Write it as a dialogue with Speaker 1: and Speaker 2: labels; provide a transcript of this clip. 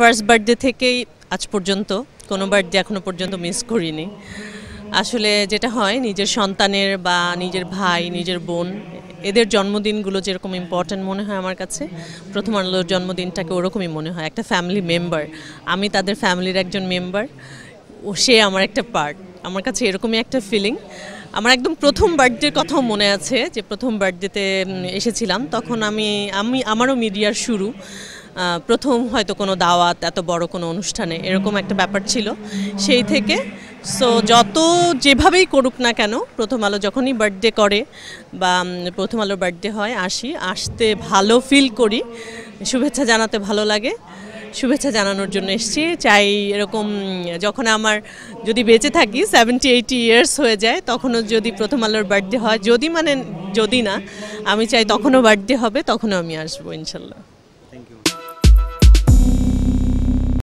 Speaker 1: first birthday থেকেই আজ পর্যন্ত কোনো বার্থডে এখনো পর্যন্ত মিস করিনি আসলে যেটা হয় নিজের সন্তানের বা নিজের ভাই নিজের বোন এদের জন্মদিনগুলো যেরকম ইম্পর্ট্যান্ট মনে হয় আমার কাছে প্রথম আলোর জন্মদিনটাকে ওরকমই মনে হয় একটা ফ্যামিলি মেম্বার আমি তাদের ফ্যামিলির একজন মেম্বার ও সে আমার একটা পার্ট আমার কাছে এরকমই একটা ফিলিং আমার একদম প্রথম বার্থডের কথাও মনে আছে যে প্রথম বার্থডেতে এসেছিলাম তখন আমি আমি আমারও মিডিয়ার শুরু প্রথম হয়তো কোনো দাওয়াত এত বড় কোনো অনুষ্ঠানে এরকম একটা ব্যাপার ছিল সেই থেকে সো যত যেভাবেই করুক না কেন প্রথম আলো যখনই বার্থডে করে বা প্রথম আলো বার্থডে হয় আসি আসতে ভালো ফিল করি শুভেচ্ছা জানাতে ভালো লাগে শুভেচ্ছা জানানোর জন্য এসছি চাই এরকম যখন আমার যদি বেঁচে থাকি সেভেন্টি এইটি ইয়ার্স হয়ে যায় তখনও যদি প্রথম আলোর বার্থডে হয় যদি মানে যদি না আমি চাই তখনও বার্থডে হবে তখনও আমি আসবো ইনশাল্লাহ